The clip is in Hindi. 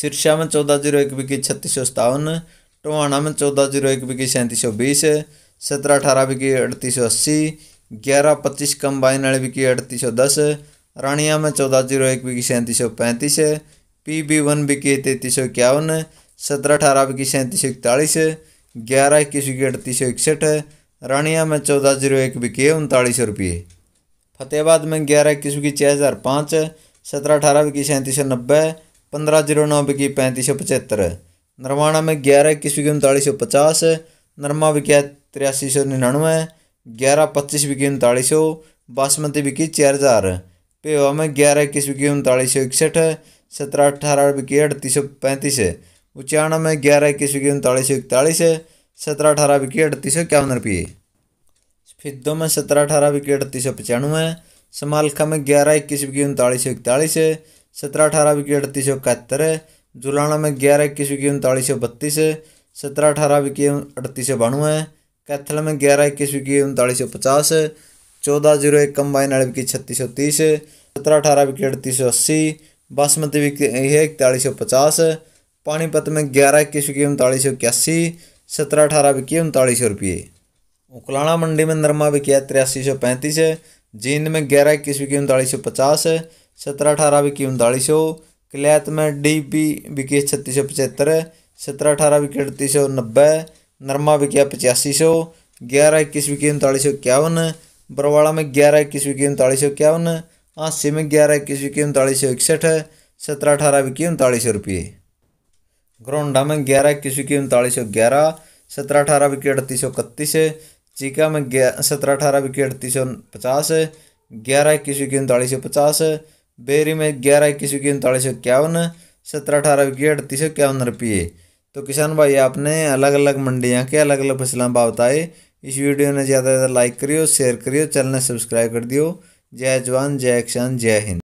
सिरसा में चौदह जीरो एक बिकी छत्तीस सौ सतावन टोहाना में चौदह जीरो एक बिकी सैंती सौ बीस सत्रह अठारह बिकी अड़तीस सौ अस्सी ग्यारह पच्चीस कंबाइन वाले बिकी अड़तीस सौ दस रानिया में चौदह जीरो एक बिकी सैंती सौ पैंतीस पी बी वन बिकी तैंतीस सौ इक्यावन सत्रह अठारह बिकी सैंती सौ इकतालीस ग्यारह इक्कीस बिकी अड़तीस सौ इकसठ रानिया में चौदह जीरो एक बिकी उनतालीस सौ रुपये फतेहाबाद में ग्यारह इक्कीस बिकी छः हज़ार पाँच सत्रह अठारह बिकी सैंतीस सौ नब्बे पंद्रह जीरो नौ बिकी पैंतीस सौ पचहत्तर नरवाणा नरवाना में ग्यारह इक्कीस बिकी उनतालीस सौ पचास नरमा बिका तिरासी सौ निन्यानवे ग्यारह पच्चीस बिकी उनतालीस सौ बासमती बिकी चार हज़ार पेवा में ग्यारह इक्कीस बिकी उनतालीस सौ इकसठ सत्रह अठारह बिकी अड़तीस सौ पैंतीस है में ग्यारह इक्कीस बिकी उनतालीस सौ इकतालीस सत्रह अठारह बिकी अड़तीस सौ इक्यावन रुपये फिद्दों में सत्रह अठारह विकेट अड़तीस सौ पचानवे समालखा में ग्यारह इक्कीस बिकी उनतालीस सौ इकतालीस सत्रह अठारह विकी अड़तीस सौ इकहत्तर जुलाना में ग्यारह इक्कीस विकी उनतालीस सौ बत्तीस सत्रह अठारह विकी अड़तीस सौ बानवे कैथल में ग्यारह इक्कीस विकी उनतालीस सौ पचास चौदह जीरो एक कंबाइन अड़ब विकी छत्तीस सौ तीस सत्रह अठारह विकी अड़तीस सौ अस्सी बासमती विकी है इकतालीस सौ पचास पानीपत में ग्यारह इक्कीस विकी उनतालीस सौ इक्यासी सत्रह अठारह विकी उनतालीस सौ रुपये उकलाना मंडी में नरमा विकी है तिरासी सौ पैंतीस है जींद में ग्यारह इक्कीस विकी उनतालीस सौ पचास है सत्रह अठारह विकी उनतालीस सौ कलैत में डी पी विकेट छत्तीस सौ पचहत्तर सत्रह अठारह विकेट अड़तीस सौ नब्बे नरमा विकिया पचासी सौ ग्यारह इक्कीस विकी उनतालीस सौ इक्यावन बरवाड़ा में ग्यारह इक्कीस विकी उनतालीस सौ इक्यावन हांसी में ग्यारह इक्कीस विकी उनतालीस सौ इकसठ सत्रह अठारह विकी उनतालीस सौ रुपये घरौंडा में ग्यारह इक्कीस विकी उनतालीस सौ ग्यारह सत्रह अठारह विकेट अड़तीस सौ इकतीस चीका में सत्रह अठारह विकेट अड़तीस सौ पचास ग्यारह इक्कीस विकेट उनतालीस सौ पचास बेरी में ग्यारह इक्कीस इक्कीस उनतालीस सौ इक्यावन सत्रह अठारह इक्की अड़तीस सौ इक्यावन रुपये तो किसान भाई आपने अलग अलग मंडियाँ के अलग अलग फसलों भाव बताए इस वीडियो ने ज़्यादा से ज़्यादा लाइक करियो शेयर करियो चैनल सब्सक्राइब कर दियो जय जवान जय किसान जय हिंद